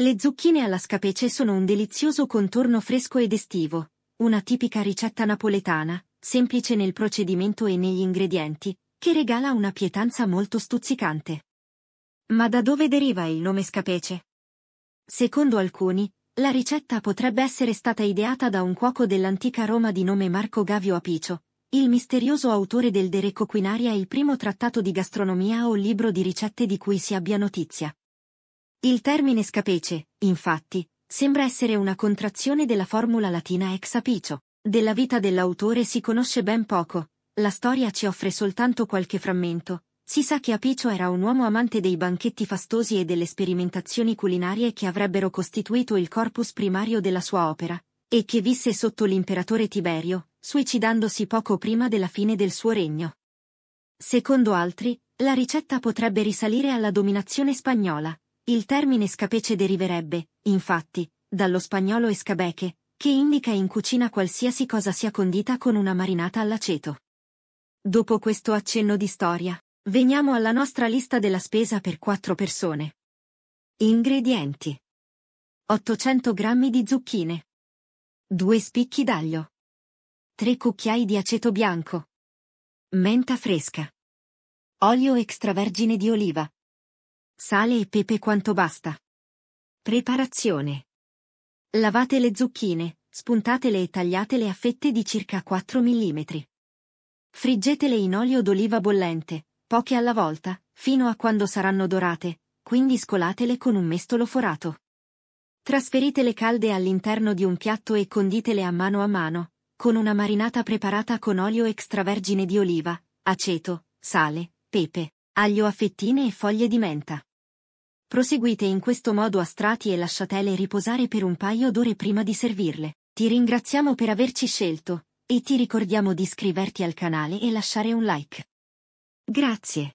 Le zucchine alla scapece sono un delizioso contorno fresco ed estivo, una tipica ricetta napoletana, semplice nel procedimento e negli ingredienti, che regala una pietanza molto stuzzicante. Ma da dove deriva il nome scapece? Secondo alcuni, la ricetta potrebbe essere stata ideata da un cuoco dell'antica Roma di nome Marco Gavio Apicio, il misterioso autore del De Recoquinaria e il primo trattato di gastronomia o libro di ricette di cui si abbia notizia. Il termine scapece, infatti, sembra essere una contrazione della formula latina ex apicio. Della vita dell'autore si conosce ben poco, la storia ci offre soltanto qualche frammento. Si sa che Apicio era un uomo amante dei banchetti fastosi e delle sperimentazioni culinarie che avrebbero costituito il corpus primario della sua opera, e che visse sotto l'imperatore Tiberio, suicidandosi poco prima della fine del suo regno. Secondo altri, la ricetta potrebbe risalire alla dominazione spagnola, il termine scapece deriverebbe, infatti, dallo spagnolo escabeche, che indica in cucina qualsiasi cosa sia condita con una marinata all'aceto. Dopo questo accenno di storia, veniamo alla nostra lista della spesa per quattro persone. Ingredienti 800 g di zucchine 2 spicchi d'aglio 3 cucchiai di aceto bianco menta fresca olio extravergine di oliva Sale e pepe quanto basta. Preparazione. Lavate le zucchine, spuntatele e tagliatele a fette di circa 4 mm. Friggetele in olio d'oliva bollente, poche alla volta, fino a quando saranno dorate, quindi scolatele con un mestolo forato. Trasferitele calde all'interno di un piatto e conditele a mano a mano, con una marinata preparata con olio extravergine di oliva, aceto, sale, pepe, aglio a fettine e foglie di menta. Proseguite in questo modo a strati e lasciatele riposare per un paio d'ore prima di servirle. Ti ringraziamo per averci scelto e ti ricordiamo di iscriverti al canale e lasciare un like. Grazie.